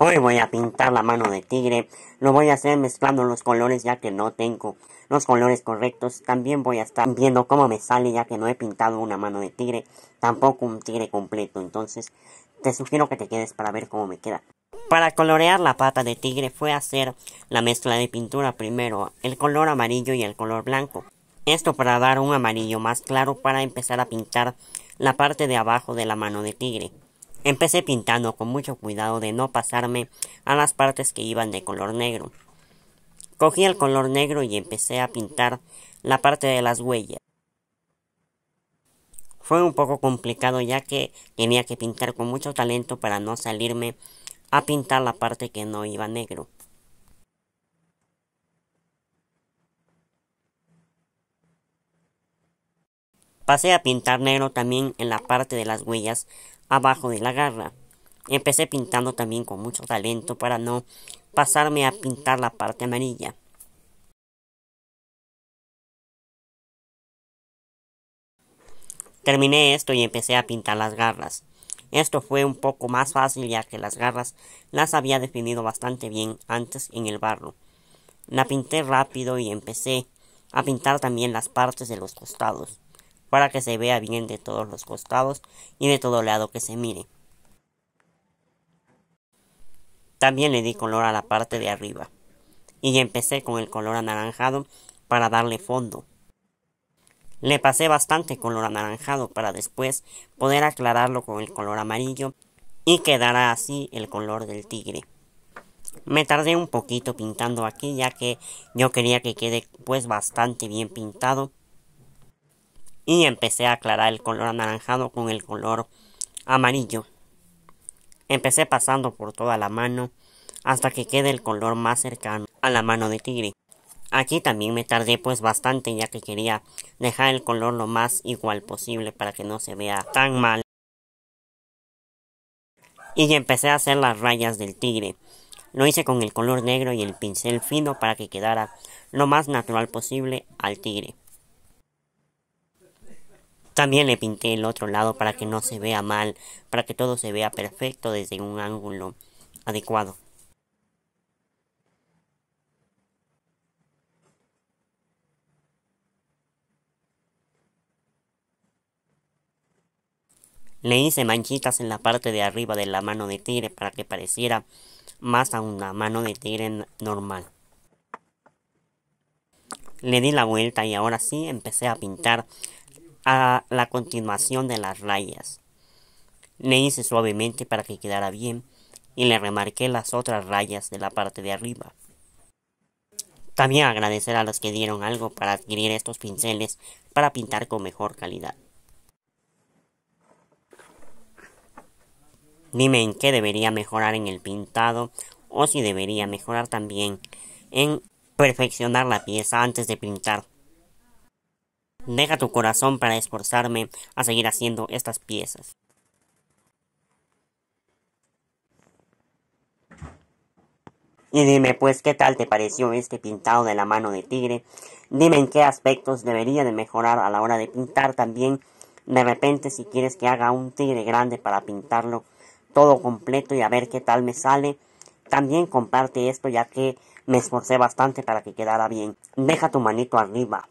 Hoy voy a pintar la mano de tigre. Lo voy a hacer mezclando los colores ya que no tengo los colores correctos. También voy a estar viendo cómo me sale ya que no he pintado una mano de tigre. Tampoco un tigre completo. Entonces te sugiero que te quedes para ver cómo me queda. Para colorear la pata de tigre fue hacer la mezcla de pintura primero, el color amarillo y el color blanco. Esto para dar un amarillo más claro para empezar a pintar la parte de abajo de la mano de tigre. Empecé pintando con mucho cuidado de no pasarme a las partes que iban de color negro. Cogí el color negro y empecé a pintar la parte de las huellas. Fue un poco complicado ya que tenía que pintar con mucho talento para no salirme a pintar la parte que no iba negro. Pasé a pintar negro también en la parte de las huellas abajo de la garra. Empecé pintando también con mucho talento para no pasarme a pintar la parte amarilla. Terminé esto y empecé a pintar las garras. Esto fue un poco más fácil ya que las garras las había definido bastante bien antes en el barro. La pinté rápido y empecé a pintar también las partes de los costados para que se vea bien de todos los costados y de todo lado que se mire. También le di color a la parte de arriba y empecé con el color anaranjado para darle fondo. Le pasé bastante color anaranjado para después poder aclararlo con el color amarillo y quedará así el color del tigre. Me tardé un poquito pintando aquí ya que yo quería que quede pues bastante bien pintado y empecé a aclarar el color anaranjado con el color amarillo. Empecé pasando por toda la mano hasta que quede el color más cercano a la mano de tigre. Aquí también me tardé pues bastante ya que quería dejar el color lo más igual posible para que no se vea tan mal. Y empecé a hacer las rayas del tigre. Lo hice con el color negro y el pincel fino para que quedara lo más natural posible al tigre. También le pinté el otro lado para que no se vea mal, para que todo se vea perfecto desde un ángulo adecuado. Le hice manchitas en la parte de arriba de la mano de tigre para que pareciera más a una mano de tigre normal. Le di la vuelta y ahora sí empecé a pintar a la continuación de las rayas. Le hice suavemente para que quedara bien y le remarqué las otras rayas de la parte de arriba. También agradecer a los que dieron algo para adquirir estos pinceles para pintar con mejor calidad. Dime en qué debería mejorar en el pintado o si debería mejorar también en perfeccionar la pieza antes de pintar. Deja tu corazón para esforzarme a seguir haciendo estas piezas. Y dime pues qué tal te pareció este pintado de la mano de tigre. Dime en qué aspectos debería de mejorar a la hora de pintar también. De repente si quieres que haga un tigre grande para pintarlo todo completo y a ver qué tal me sale. También comparte esto ya que me esforcé bastante para que quedara bien. Deja tu manito arriba.